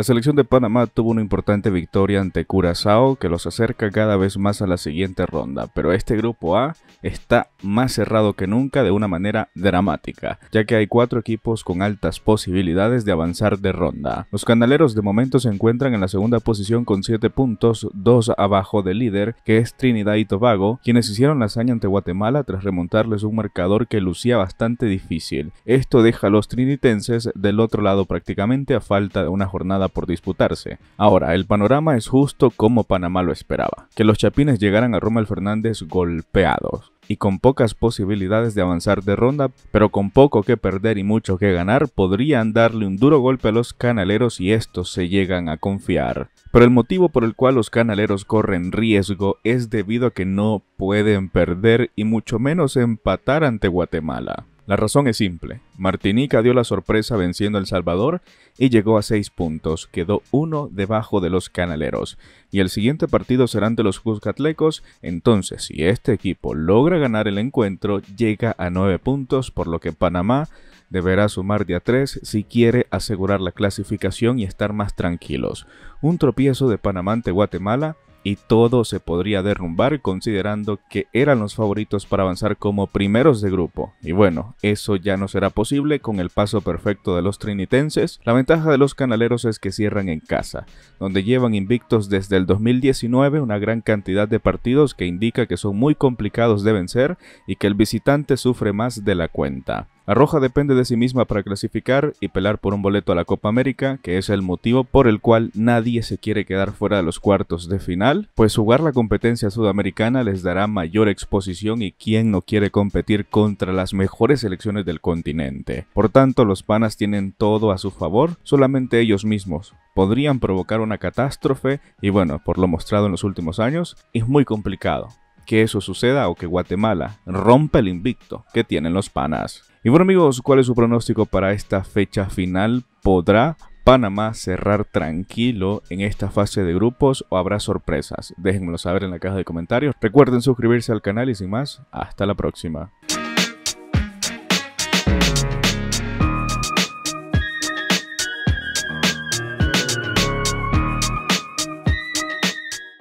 La selección de Panamá tuvo una importante victoria ante Curazao que los acerca cada vez más a la siguiente ronda, pero este grupo A está más cerrado que nunca de una manera dramática, ya que hay cuatro equipos con altas posibilidades de avanzar de ronda. Los canaleros de momento se encuentran en la segunda posición con 7 puntos, 2 abajo del líder, que es Trinidad y Tobago, quienes hicieron la hazaña ante Guatemala tras remontarles un marcador que lucía bastante difícil. Esto deja a los trinitenses del otro lado prácticamente a falta de una jornada por disputarse. Ahora, el panorama es justo como Panamá lo esperaba, que los Chapines llegaran a Rommel Fernández golpeados y con pocas posibilidades de avanzar de ronda, pero con poco que perder y mucho que ganar, podrían darle un duro golpe a los canaleros y estos se llegan a confiar. Pero el motivo por el cual los canaleros corren riesgo es debido a que no pueden perder y mucho menos empatar ante Guatemala. La razón es simple. Martinica dio la sorpresa venciendo a El Salvador y llegó a seis puntos. Quedó uno debajo de los canaleros. Y el siguiente partido será ante los Cuscatlecos. Entonces, si este equipo logra ganar el encuentro, llega a nueve puntos, por lo que Panamá deberá sumar de a 3 si quiere asegurar la clasificación y estar más tranquilos. Un tropiezo de Panamá ante Guatemala y todo se podría derrumbar considerando que eran los favoritos para avanzar como primeros de grupo. Y bueno, eso ya no será posible con el paso perfecto de los trinitenses. La ventaja de los canaleros es que cierran en casa, donde llevan invictos desde el 2019 una gran cantidad de partidos que indica que son muy complicados de vencer y que el visitante sufre más de la cuenta roja depende de sí misma para clasificar y pelar por un boleto a la Copa América, que es el motivo por el cual nadie se quiere quedar fuera de los cuartos de final, pues jugar la competencia sudamericana les dará mayor exposición y quien no quiere competir contra las mejores selecciones del continente. Por tanto, los panas tienen todo a su favor, solamente ellos mismos podrían provocar una catástrofe y bueno, por lo mostrado en los últimos años, es muy complicado que eso suceda o que Guatemala rompa el invicto que tienen los panas. Y bueno amigos, ¿cuál es su pronóstico para esta fecha final? ¿Podrá Panamá cerrar tranquilo en esta fase de grupos o habrá sorpresas? Déjenmelo saber en la caja de comentarios. Recuerden suscribirse al canal y sin más, hasta la próxima.